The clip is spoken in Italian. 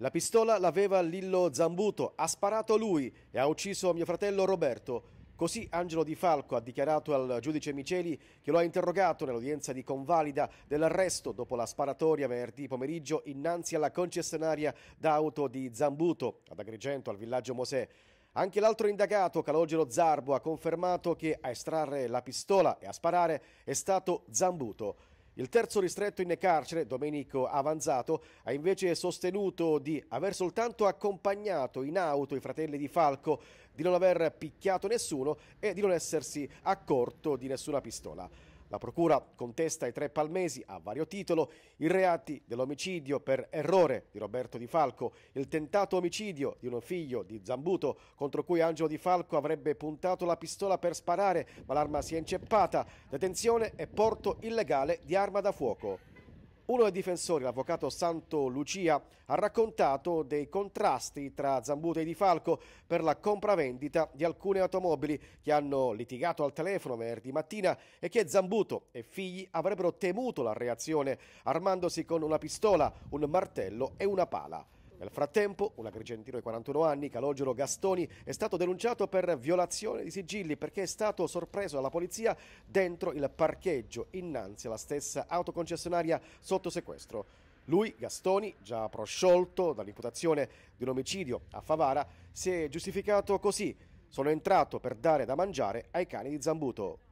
La pistola l'aveva Lillo Zambuto, ha sparato lui e ha ucciso mio fratello Roberto. Così Angelo Di Falco ha dichiarato al giudice Miceli che lo ha interrogato nell'udienza di convalida dell'arresto dopo la sparatoria venerdì pomeriggio innanzi alla concessionaria d'auto di Zambuto ad Agrigento al villaggio Mosè. Anche l'altro indagato, Calogero Zarbo, ha confermato che a estrarre la pistola e a sparare è stato Zambuto. Il terzo ristretto in carcere, Domenico Avanzato, ha invece sostenuto di aver soltanto accompagnato in auto i fratelli di Falco, di non aver picchiato nessuno e di non essersi accorto di nessuna pistola. La procura contesta ai tre palmesi a vario titolo i reati dell'omicidio per errore di Roberto Di Falco, il tentato omicidio di uno figlio di Zambuto contro cui Angelo Di Falco avrebbe puntato la pistola per sparare ma l'arma si è inceppata, detenzione e porto illegale di arma da fuoco. Uno dei difensori, l'avvocato Santo Lucia, ha raccontato dei contrasti tra Zambuto e Di Falco per la compravendita di alcune automobili che hanno litigato al telefono venerdì mattina e che Zambuto e figli avrebbero temuto la reazione armandosi con una pistola, un martello e una pala. Nel frattempo, un agrigentino di 41 anni, Calogero Gastoni, è stato denunciato per violazione di sigilli perché è stato sorpreso dalla polizia dentro il parcheggio innanzi alla stessa autoconcessionaria sotto sequestro. Lui, Gastoni, già prosciolto dall'imputazione di un omicidio a Favara, si è giustificato così. Sono entrato per dare da mangiare ai cani di Zambuto.